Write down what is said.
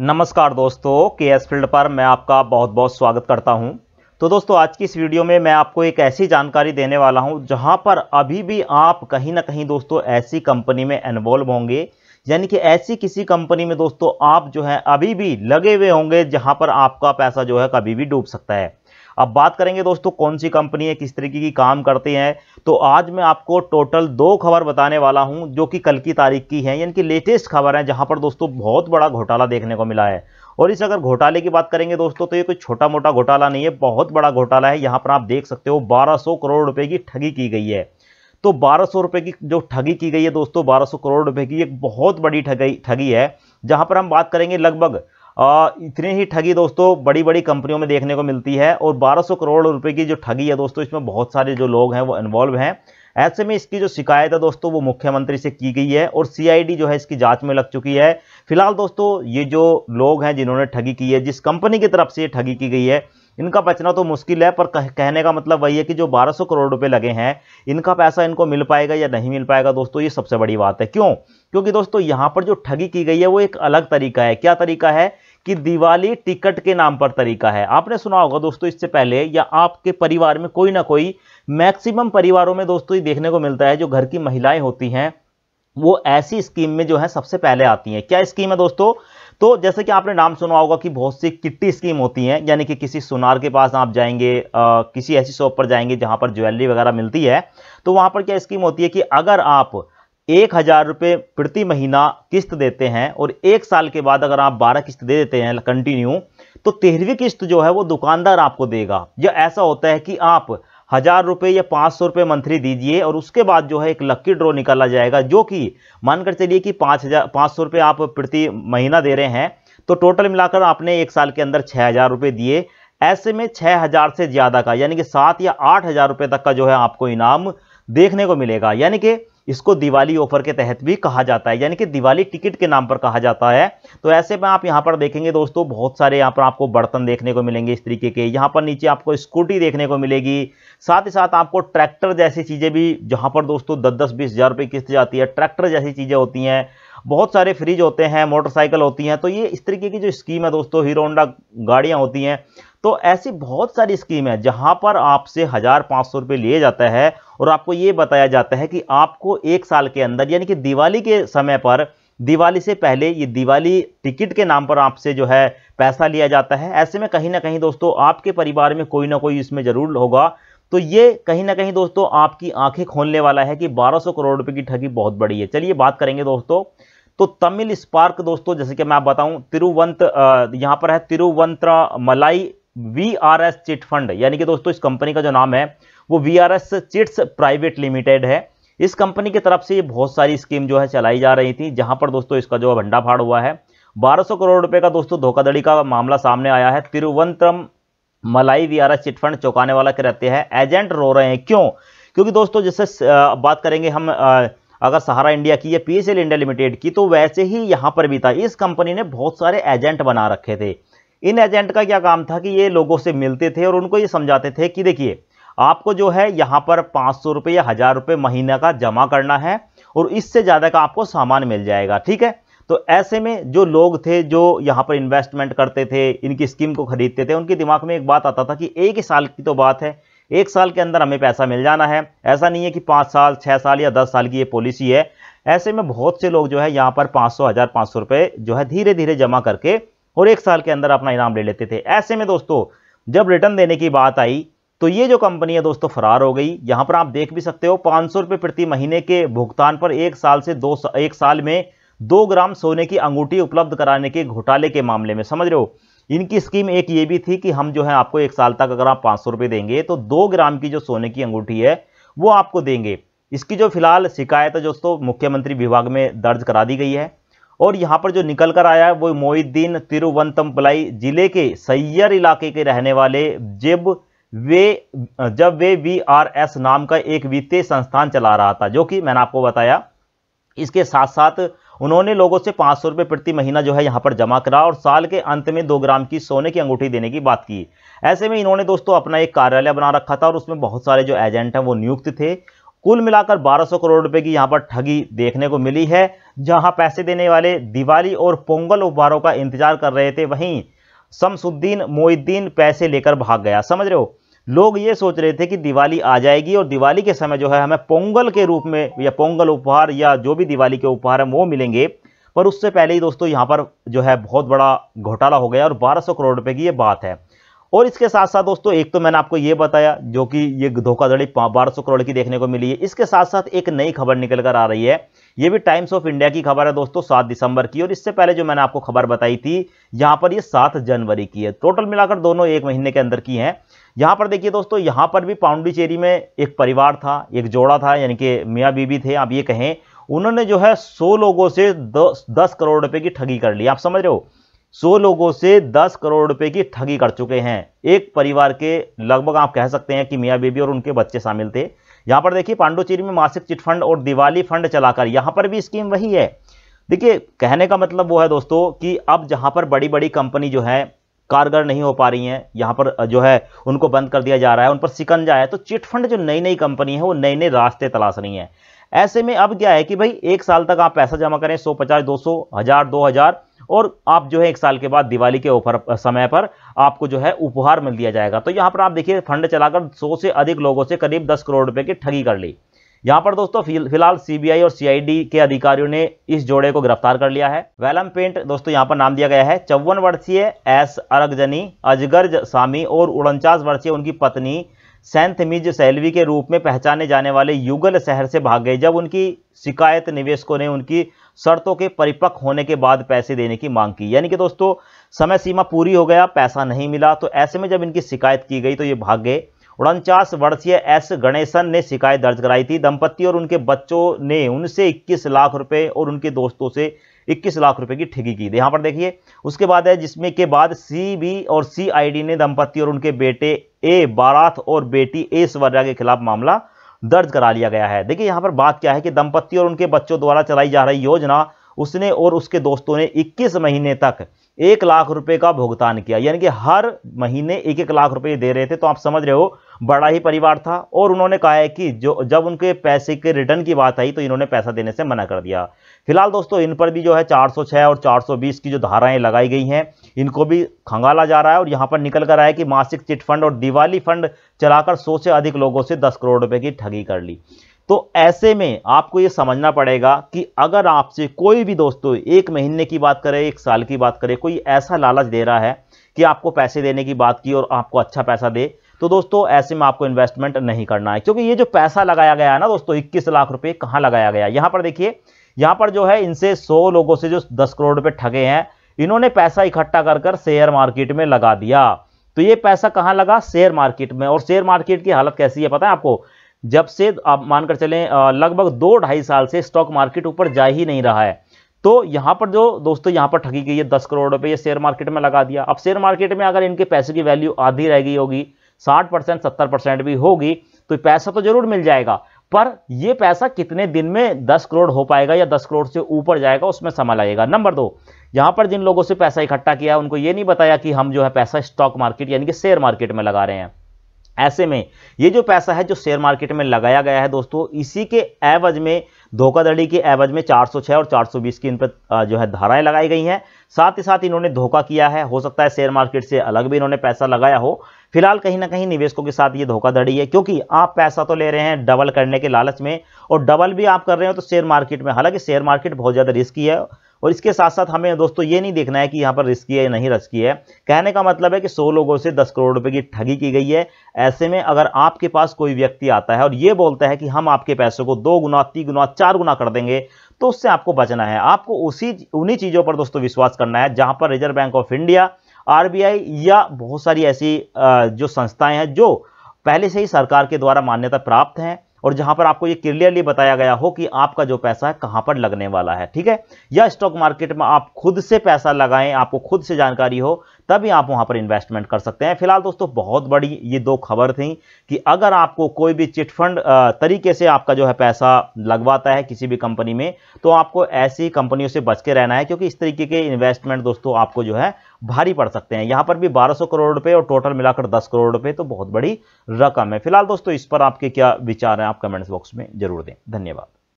नमस्कार दोस्तों के एस फील्ड पर मैं आपका बहुत बहुत स्वागत करता हूं तो दोस्तों आज की इस वीडियो में मैं आपको एक ऐसी जानकारी देने वाला हूं जहां पर अभी भी आप कहीं ना कहीं दोस्तों ऐसी कंपनी में इन्वॉल्व होंगे यानी कि ऐसी किसी कंपनी में दोस्तों आप जो है अभी भी लगे हुए होंगे जहां पर आपका पैसा जो है कभी भी डूब सकता है अब बात करेंगे दोस्तों कौन सी कंपनी है किस तरीके की काम करते हैं तो आज मैं आपको टोटल दो खबर बताने वाला हूं जो कि कल की तारीख की है यानी कि लेटेस्ट खबर है जहां पर दोस्तों बहुत बड़ा घोटाला देखने को मिला है और इस अगर घोटाले की बात करेंगे दोस्तों तो ये कोई छोटा मोटा घोटाला नहीं है बहुत बड़ा घोटाला है यहाँ पर आप देख सकते हो बारह करोड़ रुपये की ठगी की गई है तो बारह सौ रुपये की जो ठगी की गई है दोस्तों बारह सौ करोड़ रुपए की एक बहुत बड़ी ठगी ठगी है जहां पर हम बात करेंगे लगभग इतनी ही ठगी दोस्तों बड़ी बड़ी कंपनियों में देखने को मिलती है और 1200 करोड़ रुपए की जो ठगी है दोस्तों इसमें बहुत सारे जो लोग हैं वो इन्वॉल्व हैं ऐसे में इसकी जो शिकायत है दोस्तों वो मुख्यमंत्री से की गई है और सीआईडी जो है इसकी जांच में लग चुकी है फिलहाल दोस्तों ये जो लोग हैं जिन्होंने ठगी की है जिस कंपनी की तरफ से ये ठगी की गई है इनका बचना तो मुश्किल है पर कह, कहने का मतलब वही है कि जो 1200 करोड़ रुपए लगे हैं इनका पैसा इनको मिल पाएगा या नहीं मिल पाएगा दोस्तों ये सबसे बड़ी बात है क्यों क्योंकि दोस्तों यहाँ पर जो ठगी की गई है वो एक अलग तरीका है क्या तरीका है कि दिवाली टिकट के नाम पर तरीका है आपने सुना होगा दोस्तों इससे पहले या आपके परिवार में कोई ना कोई मैक्सिमम परिवारों में दोस्तों ये देखने को मिलता है जो घर की महिलाएं होती हैं वो ऐसी स्कीम में जो है सबसे पहले आती हैं क्या स्कीम है दोस्तों तो जैसे कि आपने नाम सुना होगा कि बहुत सी किट्टी स्कीम होती हैं यानी कि किसी सुनार के पास आप जाएंगे आ, किसी ऐसी शॉप पर जाएंगे जहां पर ज्वेलरी वगैरह मिलती है तो वहां पर क्या स्कीम होती है कि अगर आप एक हज़ार रुपये प्रति महीना किस्त देते हैं और एक साल के बाद अगर आप बारह किस्त दे देते हैं कंटिन्यू तो तेरहवीं किस्त जो है वो दुकानदार आपको देगा या ऐसा होता है कि आप हज़ार रुपये या पाँच सौ रुपये मंथली दीजिए और उसके बाद जो है एक लक्की ड्रॉ निकाला जाएगा जो कि मानकर चलिए कि पाँच हज़ार पाँच सौ रुपये आप प्रति महीना दे रहे हैं तो टोटल मिलाकर आपने एक साल के अंदर छः हज़ार रुपये दिए ऐसे में छः हज़ार से ज़्यादा का यानी कि सात या आठ हज़ार रुपये तक का जो है आपको इनाम देखने को मिलेगा यानी कि इसको दिवाली ऑफर के तहत भी कहा जाता है यानी कि दिवाली टिकट के नाम पर कहा जाता है तो ऐसे में आप यहाँ पर देखेंगे दोस्तों बहुत सारे यहाँ पर आपको बर्तन देखने को मिलेंगे इस तरीके के यहाँ पर नीचे आपको स्कूटी देखने को मिलेगी साथ ही साथ आपको ट्रैक्टर जैसी चीज़ें भी जहाँ पर दोस्तों दस दस बीस हज़ार रुपये किस्त जाती है ट्रैक्टर जैसी चीज़ें होती हैं बहुत सारे फ्रिज होते हैं मोटरसाइकिल होती हैं तो ये इस तरीके की जो स्कीम है दोस्तों हीरो होंडा गाड़ियाँ होती हैं तो ऐसी बहुत सारी स्कीम है जहां पर आपसे हज़ार पाँच सौ रुपये लिए जाता है और आपको ये बताया जाता है कि आपको एक साल के अंदर यानी कि दिवाली के समय पर दिवाली से पहले ये दिवाली टिकट के नाम पर आपसे जो है पैसा लिया जाता है ऐसे में कहीं ना कहीं दोस्तों आपके परिवार में कोई ना कोई इसमें ज़रूर होगा तो ये कहीं ना कहीं दोस्तों आपकी आंखें खोलने वाला है कि 1200 करोड़ रुपए की ठगी बहुत बड़ी है चलिए बात करेंगे दोस्तों तो तमिल स्पार्क दोस्तों जैसे कि मैं आप बताऊं तिरुवंत यहाँ पर है Tiruvannamalai V R S chit fund यानी कि दोस्तों इस कंपनी का जो नाम है वो V R S chits private limited है इस कंपनी की तरफ से ये बहुत सारी स्कीम जो है चलाई जा रही थी जहां पर दोस्तों इसका जो भंडाफाड़ हुआ है 1200 करोड़ रुपए का दोस्तों धोखाधड़ी का मामला सामने आया है Tiruvannamalai V R S chit fund चौकाने वाला के रहते हैं एजेंट रो रहे हैं क्यों क्योंकि दोस्तों जैसे बात करेंगे हम अगर सहारा इंडिया की या पीएसएल इंडिया लिमिटेड की तो वैसे ही यहां पर भी था इस कंपनी ने बहुत सारे एजेंट बना रखे थे इन एजेंट का क्या काम था कि ये लोगों से मिलते थे और उनको ये समझाते थे कि देखिए आपको जो है यहाँ पर पाँच सौ रुपये या हज़ार रुपये महीने का जमा करना है और इससे ज़्यादा का आपको सामान मिल जाएगा ठीक है तो ऐसे में जो लोग थे जो यहाँ पर इन्वेस्टमेंट करते थे इनकी स्कीम को खरीदते थे उनके दिमाग में एक बात आता था कि एक ही साल की तो बात है एक साल के अंदर हमें पैसा मिल जाना है ऐसा नहीं है कि पाँच साल छः साल या दस साल की ये पॉलिसी है ऐसे में बहुत से लोग जो है यहाँ पर पाँच सौ हज़ार पाँच सौ रुपये जो है धीरे धीरे जमा करके और एक साल के अंदर अपना इनाम ले लेते थे ऐसे में दोस्तों जब रिटर्न देने की बात आई तो ये जो कंपनी है दोस्तों फरार हो गई यहाँ पर आप देख भी सकते हो पाँच सौ प्रति महीने के भुगतान पर एक साल से दो सा, एक साल में दो ग्राम सोने की अंगूठी उपलब्ध कराने के घोटाले के मामले में समझ रहे हो इनकी स्कीम एक ये भी थी कि हम जो है आपको एक साल तक अगर आप पाँच सौ देंगे तो दो ग्राम की जो सोने की अंगूठी है वो आपको देंगे इसकी जो फिलहाल शिकायत है दोस्तों मुख्यमंत्री विभाग में दर्ज करा दी गई है और यहाँ पर जो निकल कर आया है वो मोहिद्दीन तिरुवंतमपलाई जिले के सैयर इलाके के रहने वाले जब वे जब वे वी आर एस नाम का एक वित्तीय संस्थान चला रहा था जो कि मैंने आपको बताया इसके साथ साथ उन्होंने लोगों से पाँच सौ रुपये प्रति महीना जो है यहाँ पर जमा करा और साल के अंत में दो ग्राम की सोने की अंगूठी देने की बात की ऐसे में इन्होंने दोस्तों अपना एक कार्यालय बना रखा था और उसमें बहुत सारे जो एजेंट हैं वो नियुक्त थे कुल मिलाकर 1200 करोड़ रुपए की यहां पर ठगी देखने को मिली है जहां पैसे देने वाले दिवाली और पोंगल उपहारों का इंतजार कर रहे थे वहीं शमसुद्दीन मोहिद्दीन पैसे लेकर भाग गया समझ रहे हो लोग ये सोच रहे थे कि दिवाली आ जाएगी और दिवाली के समय जो है हमें पोंगल के रूप में या पोंगल उपहार या जो भी दिवाली के उपहार हैं वो मिलेंगे पर उससे पहले ही दोस्तों यहाँ पर जो है बहुत बड़ा घोटाला हो गया और 1200 करोड़ रुपए की ये बात है और इसके साथ साथ दोस्तों एक तो मैंने आपको ये बताया जो कि ये धोखाधड़ी बारह सौ करोड़ की देखने को मिली है इसके साथ साथ एक नई खबर निकल कर आ रही है ये भी टाइम्स ऑफ इंडिया की खबर है दोस्तों सात दिसंबर की और इससे पहले जो मैंने आपको खबर बताई थी यहाँ पर ये सात जनवरी की है टोटल मिलाकर दोनों एक महीने के अंदर की हैं यहाँ पर देखिए दोस्तों यहाँ पर भी पाउंडीचेरी में एक परिवार था एक जोड़ा था यानी कि मियाँ बीबी थे आप ये कहें उन्होंने जो है सौ लोगों से दस, करोड़ रुपए की ठगी कर ली आप समझ रहे हो सौ लोगों से दस करोड़ रुपए की ठगी कर चुके हैं एक परिवार के लगभग आप कह सकते हैं कि मियाँ बीबी और उनके बच्चे शामिल थे यहाँ पर देखिए पांडुचेरी में मासिक चिटफंड और दिवाली फंड चलाकर यहाँ पर भी स्कीम वही है देखिए कहने का मतलब वो है दोस्तों कि अब जहाँ पर बड़ी बड़ी कंपनी जो है कारगर नहीं हो पा रही हैं यहाँ पर जो है उनको बंद कर दिया जा रहा है उन पर सिकन जाए तो चिटफंड जो नई नई कंपनी है वो नए नए रास्ते तलाश रही हैं ऐसे में अब क्या है कि भाई एक साल तक आप पैसा जमा करें सौ पचास दो सौ हज़ार दो हज़ार और आप जो है एक साल के बाद दिवाली के ऑफर समय पर आपको जो है उपहार मिल दिया जाएगा तो यहाँ पर आप देखिए फंड चलाकर सौ से अधिक लोगों से करीब दस करोड़ रुपए की ठगी कर ली यहाँ पर दोस्तों फिलहाल सीबीआई और सीआईडी के अधिकारियों ने इस जोड़े को गिरफ्तार कर लिया है वेलम पेंट दोस्तों यहाँ पर नाम दिया गया है चौवन वर्षीय एस अरगजनी अजगर सामी और उनचास वर्षीय उनकी पत्नी सेंथमिज सेल्वी के रूप में पहचाने जाने वाले युगल शहर से भाग गए जब उनकी शिकायत निवेशकों ने उनकी शर्तों के परिपक्व होने के बाद पैसे देने की मांग की यानी कि दोस्तों समय सीमा पूरी हो गया पैसा नहीं मिला तो ऐसे में जब इनकी शिकायत की गई तो ये भाग गए उनचास वर्षीय एस गणेशन ने शिकायत दर्ज कराई थी दंपत्ति और उनके बच्चों ने उनसे 21 लाख रुपए और उनके दोस्तों से 21 लाख रुपए की ठगी की यहाँ पर देखिए उसके बाद है जिसमें के बाद बी और डी ने दंपत्ति और उनके बेटे ए बारात और बेटी ए स्वर्या के खिलाफ मामला दर्ज करा लिया गया है देखिए यहाँ पर बात क्या है कि दंपत्ति और उनके बच्चों द्वारा चलाई जा रही योजना उसने और उसके दोस्तों ने 21 महीने तक एक लाख रुपए का भुगतान किया यानी कि हर महीने एक एक लाख रुपए दे रहे थे तो आप समझ रहे हो बड़ा ही परिवार था और उन्होंने कहा है कि जो जब उनके पैसे के रिटर्न की बात आई तो इन्होंने पैसा देने से मना कर दिया फिलहाल दोस्तों इन पर भी जो है 406 और 420 की जो धाराएं लगाई गई हैं इनको भी खंगाला जा रहा है और यहां पर निकल कर आया कि मासिक चिट फंड और दिवाली फंड चलाकर सौ से अधिक लोगों से दस करोड़ रुपए की ठगी कर ली तो ऐसे में आपको ये समझना पड़ेगा कि अगर आपसे कोई भी दोस्तों एक महीने की बात करे एक साल की बात करे कोई ऐसा लालच दे रहा है कि आपको पैसे देने की बात की और आपको अच्छा पैसा दे तो दोस्तों ऐसे में आपको इन्वेस्टमेंट नहीं करना है क्योंकि ये जो पैसा लगाया गया है ना दोस्तों इक्कीस लाख रुपए कहाँ लगाया गया यहाँ पर देखिए यहाँ पर जो है इनसे सौ लोगों से जो दस करोड़ रुपये ठगे हैं इन्होंने पैसा इकट्ठा कर कर शेयर मार्केट में लगा दिया तो ये पैसा कहाँ लगा शेयर मार्केट में और शेयर मार्केट की हालत कैसी है पता है आपको जब से आप मानकर चलें लगभग दो ढाई साल से स्टॉक मार्केट ऊपर जा ही नहीं रहा है तो यहाँ पर जो दोस्तों यहाँ पर ठगी गई है दस करोड़ रुपये ये शेयर मार्केट में लगा दिया अब शेयर मार्केट में अगर इनके पैसे की वैल्यू आधी रह गई होगी साठ परसेंट सत्तर परसेंट भी होगी तो पैसा तो जरूर मिल जाएगा पर यह पैसा कितने दिन में दस करोड़ हो पाएगा या दस करोड़ से ऊपर जाएगा उसमें समय लगेगा नंबर दो यहां पर जिन लोगों से पैसा इकट्ठा किया उनको यह नहीं बताया कि हम जो है पैसा स्टॉक मार्केट यानी कि शेयर मार्केट में लगा रहे हैं ऐसे में ये जो पैसा है जो शेयर मार्केट में लगाया गया है दोस्तों इसी के एवज में धोखाधड़ी के एवज में 406 और 420 की इन पर जो है धाराएं लगाई गई हैं साथ ही साथ इन्होंने धोखा किया है हो सकता है शेयर मार्केट से अलग भी इन्होंने पैसा लगाया हो फिलहाल कहीं ना कहीं निवेशकों के साथ ये धोखाधड़ी है क्योंकि आप पैसा तो ले रहे हैं डबल करने के लालच में और डबल भी आप कर रहे हो तो शेयर मार्केट में हालांकि शेयर मार्केट बहुत ज़्यादा रिस्की है और इसके साथ साथ हमें दोस्तों ये नहीं देखना है कि यहाँ पर रिस्की है या नहीं रिस्की है कहने का मतलब है कि 100 लोगों से 10 करोड़ रुपए की ठगी की गई है ऐसे में अगर आपके पास कोई व्यक्ति आता है और ये बोलता है कि हम आपके पैसों को दो गुना तीन गुना चार गुना कर देंगे तो उससे आपको बचना है आपको उसी उन्हीं चीज़ों पर दोस्तों विश्वास करना है जहाँ पर Reserve Bank of India RBI या बहुत सारी ऐसी जो संस्थाएं हैं जो पहले से ही सरकार के द्वारा मान्यता प्राप्त हैं और जहां पर आपको ये क्लियरली बताया गया हो कि आपका जो पैसा है कहां पर लगने वाला है ठीक है या स्टॉक मार्केट में आप खुद से पैसा लगाएं आपको खुद से जानकारी हो तभी आप वहाँ पर इन्वेस्टमेंट कर सकते हैं फिलहाल दोस्तों बहुत बड़ी ये दो खबर थी कि अगर आपको कोई भी चिटफंड तरीके से आपका जो है पैसा लगवाता है किसी भी कंपनी में तो आपको ऐसी कंपनियों से बच के रहना है क्योंकि इस तरीके के इन्वेस्टमेंट दोस्तों आपको जो है भारी पड़ सकते हैं यहाँ पर भी 1200 करोड़ रुपए और टोटल मिलाकर 10 करोड़ रुपए तो बहुत बड़ी रकम है फिलहाल दोस्तों इस पर आपके क्या विचार हैं आप कमेंट्स बॉक्स में जरूर दें धन्यवाद